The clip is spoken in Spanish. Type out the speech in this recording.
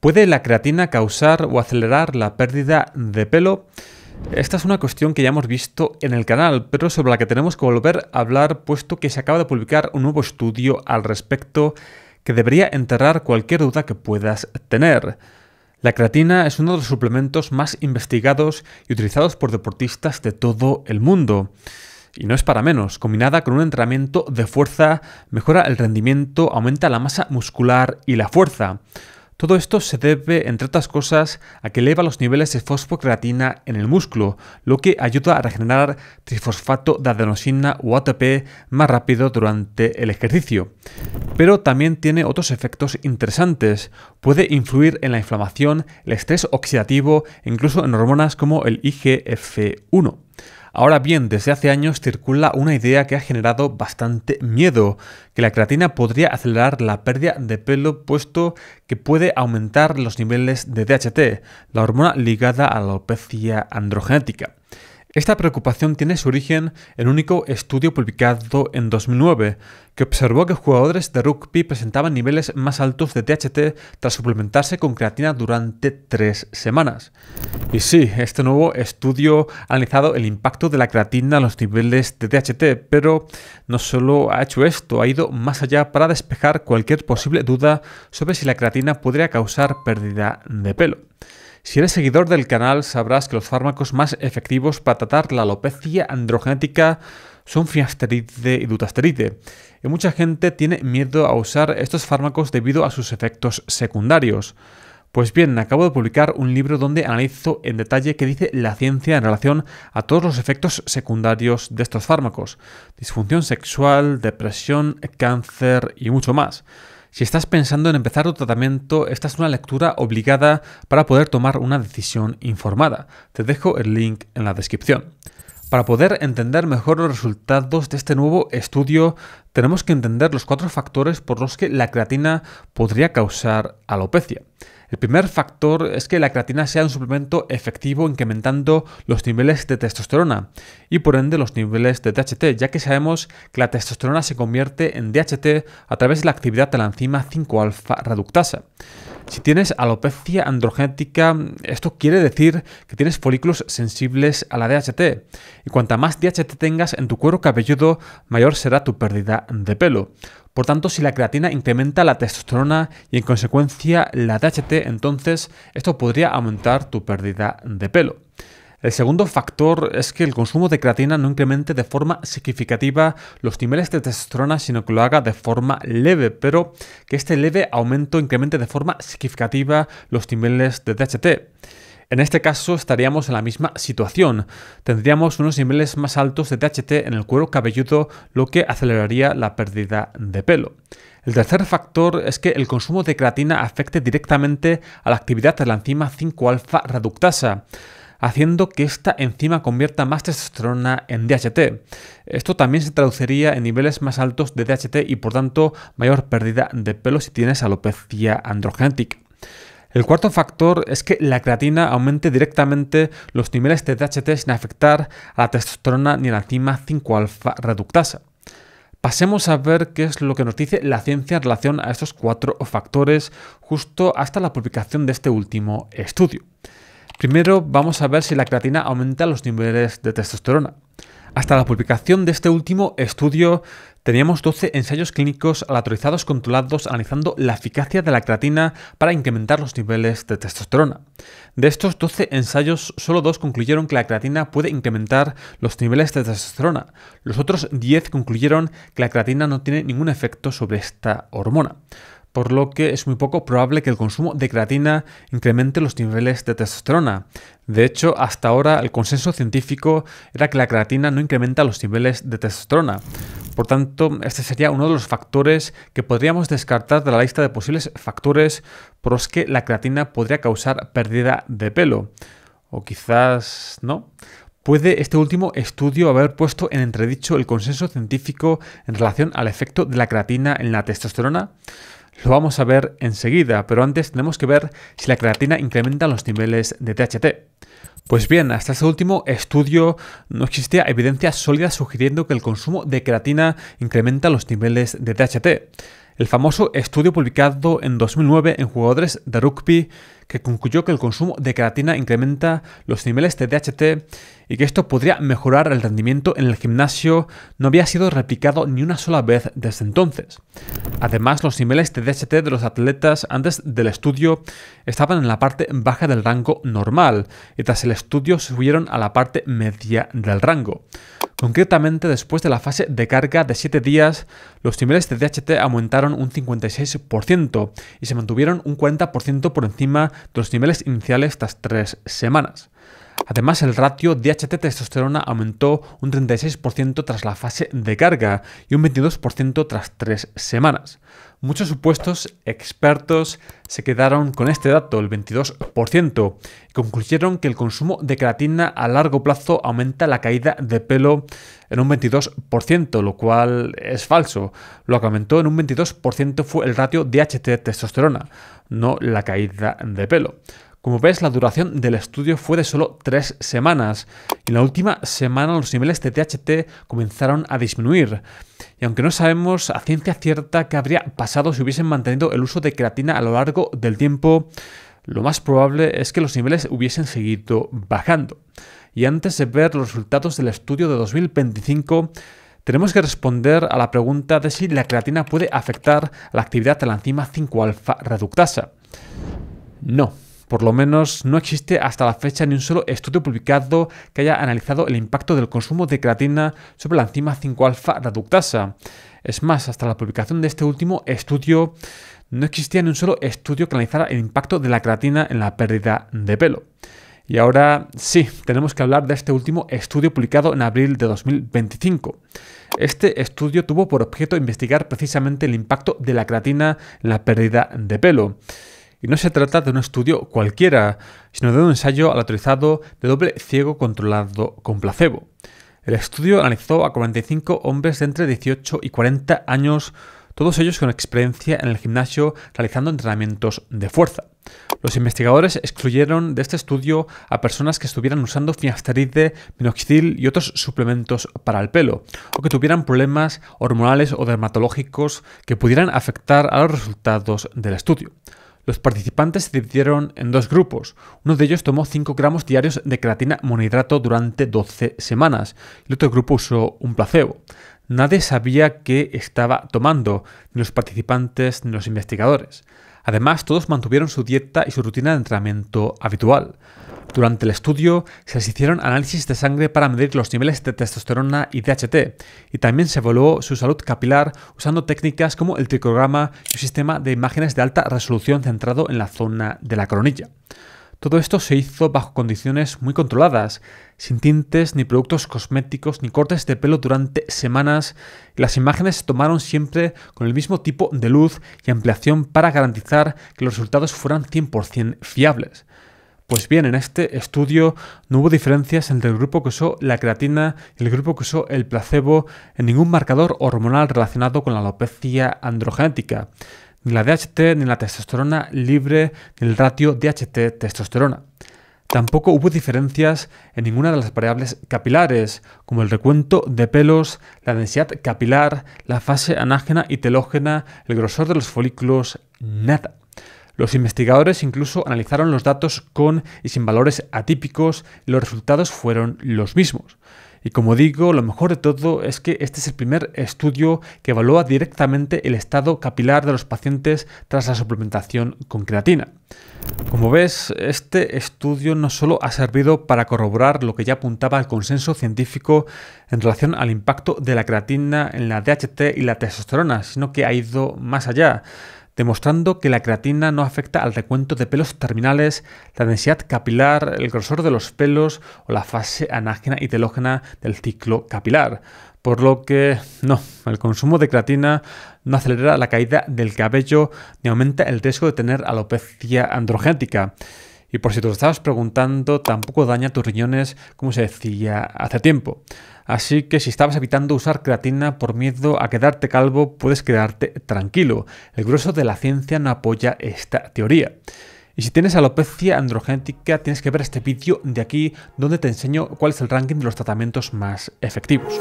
¿Puede la creatina causar o acelerar la pérdida de pelo? Esta es una cuestión que ya hemos visto en el canal, pero sobre la que tenemos que volver a hablar puesto que se acaba de publicar un nuevo estudio al respecto que debería enterrar cualquier duda que puedas tener. La creatina es uno de los suplementos más investigados y utilizados por deportistas de todo el mundo. Y no es para menos, combinada con un entrenamiento de fuerza, mejora el rendimiento, aumenta la masa muscular y la fuerza. Todo esto se debe, entre otras cosas, a que eleva los niveles de fosfocreatina en el músculo, lo que ayuda a regenerar trifosfato de adenosina o ATP más rápido durante el ejercicio. Pero también tiene otros efectos interesantes. Puede influir en la inflamación, el estrés oxidativo e incluso en hormonas como el IGF-1. Ahora bien, desde hace años circula una idea que ha generado bastante miedo, que la creatina podría acelerar la pérdida de pelo puesto que puede aumentar los niveles de DHT, la hormona ligada a la alopecia androgenética. Esta preocupación tiene su origen en un único estudio publicado en 2009, que observó que jugadores de rugby presentaban niveles más altos de THT tras suplementarse con creatina durante tres semanas. Y sí, este nuevo estudio ha analizado el impacto de la creatina en los niveles de THT, pero no solo ha hecho esto, ha ido más allá para despejar cualquier posible duda sobre si la creatina podría causar pérdida de pelo. Si eres seguidor del canal sabrás que los fármacos más efectivos para tratar la alopecia androgenética son finasteride y dutasteride, y mucha gente tiene miedo a usar estos fármacos debido a sus efectos secundarios. Pues bien, acabo de publicar un libro donde analizo en detalle qué dice la ciencia en relación a todos los efectos secundarios de estos fármacos, disfunción sexual, depresión, cáncer y mucho más. Si estás pensando en empezar un tratamiento, esta es una lectura obligada para poder tomar una decisión informada. Te dejo el link en la descripción. Para poder entender mejor los resultados de este nuevo estudio, tenemos que entender los cuatro factores por los que la creatina podría causar alopecia. El primer factor es que la creatina sea un suplemento efectivo incrementando los niveles de testosterona y por ende los niveles de DHT, ya que sabemos que la testosterona se convierte en DHT a través de la actividad de la enzima 5-alfa reductasa. Si tienes alopecia androgénica, esto quiere decir que tienes folículos sensibles a la DHT. Y cuanta más DHT tengas en tu cuero cabelludo, mayor será tu pérdida de pelo. Por tanto, si la creatina incrementa la testosterona y en consecuencia la DHT, entonces esto podría aumentar tu pérdida de pelo. El segundo factor es que el consumo de creatina no incremente de forma significativa los niveles de testosterona, sino que lo haga de forma leve, pero que este leve aumento incremente de forma significativa los niveles de DHT. En este caso estaríamos en la misma situación. Tendríamos unos niveles más altos de DHT en el cuero cabelludo, lo que aceleraría la pérdida de pelo. El tercer factor es que el consumo de creatina afecte directamente a la actividad de la enzima 5-alfa reductasa haciendo que esta enzima convierta más testosterona en DHT. Esto también se traduciría en niveles más altos de DHT y por tanto mayor pérdida de pelo si tienes alopecia androgenética. El cuarto factor es que la creatina aumente directamente los niveles de DHT sin afectar a la testosterona ni a la enzima 5-alfa reductasa. Pasemos a ver qué es lo que nos dice la ciencia en relación a estos cuatro factores justo hasta la publicación de este último estudio. Primero vamos a ver si la creatina aumenta los niveles de testosterona. Hasta la publicación de este último estudio teníamos 12 ensayos clínicos aleatorizados controlados analizando la eficacia de la creatina para incrementar los niveles de testosterona. De estos 12 ensayos, solo dos concluyeron que la creatina puede incrementar los niveles de testosterona. Los otros 10 concluyeron que la creatina no tiene ningún efecto sobre esta hormona por lo que es muy poco probable que el consumo de creatina incremente los niveles de testosterona. De hecho, hasta ahora el consenso científico era que la creatina no incrementa los niveles de testosterona. Por tanto, este sería uno de los factores que podríamos descartar de la lista de posibles factores por los que la creatina podría causar pérdida de pelo. O quizás no. ¿Puede este último estudio haber puesto en entredicho el consenso científico en relación al efecto de la creatina en la testosterona? Lo vamos a ver enseguida, pero antes tenemos que ver si la creatina incrementa los niveles de THT. Pues bien, hasta este último estudio no existía evidencia sólida sugiriendo que el consumo de creatina incrementa los niveles de THT el famoso estudio publicado en 2009 en jugadores de rugby que concluyó que el consumo de creatina incrementa los niveles de DHT y que esto podría mejorar el rendimiento en el gimnasio no había sido replicado ni una sola vez desde entonces. Además, los niveles de DHT de los atletas antes del estudio estaban en la parte baja del rango normal y tras el estudio subieron a la parte media del rango. Concretamente, después de la fase de carga de 7 días, los niveles de DHT aumentaron un 56% y se mantuvieron un 40% por encima de los niveles iniciales estas 3 semanas. Además, el ratio DHT-testosterona aumentó un 36% tras la fase de carga y un 22% tras tres semanas. Muchos supuestos expertos se quedaron con este dato, el 22%, y concluyeron que el consumo de creatina a largo plazo aumenta la caída de pelo en un 22%, lo cual es falso. Lo que aumentó en un 22% fue el ratio DHT-testosterona, no la caída de pelo. Como ves, la duración del estudio fue de solo tres semanas. Y en la última semana los niveles de THT comenzaron a disminuir. Y aunque no sabemos a ciencia cierta qué habría pasado si hubiesen mantenido el uso de creatina a lo largo del tiempo, lo más probable es que los niveles hubiesen seguido bajando. Y antes de ver los resultados del estudio de 2025, tenemos que responder a la pregunta de si la creatina puede afectar la actividad de la enzima 5-alfa reductasa. No. Por lo menos no existe hasta la fecha ni un solo estudio publicado que haya analizado el impacto del consumo de creatina sobre la enzima 5-alfa reductasa. Es más, hasta la publicación de este último estudio no existía ni un solo estudio que analizara el impacto de la creatina en la pérdida de pelo. Y ahora sí, tenemos que hablar de este último estudio publicado en abril de 2025. Este estudio tuvo por objeto investigar precisamente el impacto de la creatina en la pérdida de pelo. Y no se trata de un estudio cualquiera, sino de un ensayo autorizado de doble ciego controlado con placebo. El estudio analizó a 45 hombres de entre 18 y 40 años, todos ellos con experiencia en el gimnasio realizando entrenamientos de fuerza. Los investigadores excluyeron de este estudio a personas que estuvieran usando finasteride, minoxidil y otros suplementos para el pelo, o que tuvieran problemas hormonales o dermatológicos que pudieran afectar a los resultados del estudio. Los participantes se dividieron en dos grupos. Uno de ellos tomó 5 gramos diarios de creatina monohidrato durante 12 semanas. El otro grupo usó un placebo. Nadie sabía qué estaba tomando, ni los participantes ni los investigadores. Además, todos mantuvieron su dieta y su rutina de entrenamiento habitual. Durante el estudio se les hicieron análisis de sangre para medir los niveles de testosterona y DHT, y también se evaluó su salud capilar usando técnicas como el tricograma y un sistema de imágenes de alta resolución centrado en la zona de la coronilla. Todo esto se hizo bajo condiciones muy controladas, sin tintes ni productos cosméticos ni cortes de pelo durante semanas. las imágenes se tomaron siempre con el mismo tipo de luz y ampliación para garantizar que los resultados fueran 100% fiables. Pues bien, en este estudio no hubo diferencias entre el grupo que usó la creatina y el grupo que usó el placebo en ningún marcador hormonal relacionado con la alopecia androgenética, ni la DHT, ni la testosterona libre, ni el ratio DHT-testosterona. Tampoco hubo diferencias en ninguna de las variables capilares, como el recuento de pelos, la densidad capilar, la fase anágena y telógena, el grosor de los folículos, nada. Los investigadores incluso analizaron los datos con y sin valores atípicos y los resultados fueron los mismos. Y como digo, lo mejor de todo es que este es el primer estudio que evalúa directamente el estado capilar de los pacientes tras la suplementación con creatina. Como ves, este estudio no solo ha servido para corroborar lo que ya apuntaba el consenso científico en relación al impacto de la creatina en la DHT y la testosterona, sino que ha ido más allá demostrando que la creatina no afecta al recuento de pelos terminales, la densidad capilar, el grosor de los pelos o la fase anágena y telógena del ciclo capilar. Por lo que, no, el consumo de creatina no acelera la caída del cabello ni aumenta el riesgo de tener alopecia androgénica. Y por si te lo estabas preguntando, tampoco daña tus riñones, como se decía hace tiempo. Así que si estabas evitando usar creatina por miedo a quedarte calvo, puedes quedarte tranquilo. El grueso de la ciencia no apoya esta teoría. Y si tienes alopecia androgénica, tienes que ver este vídeo de aquí donde te enseño cuál es el ranking de los tratamientos más efectivos.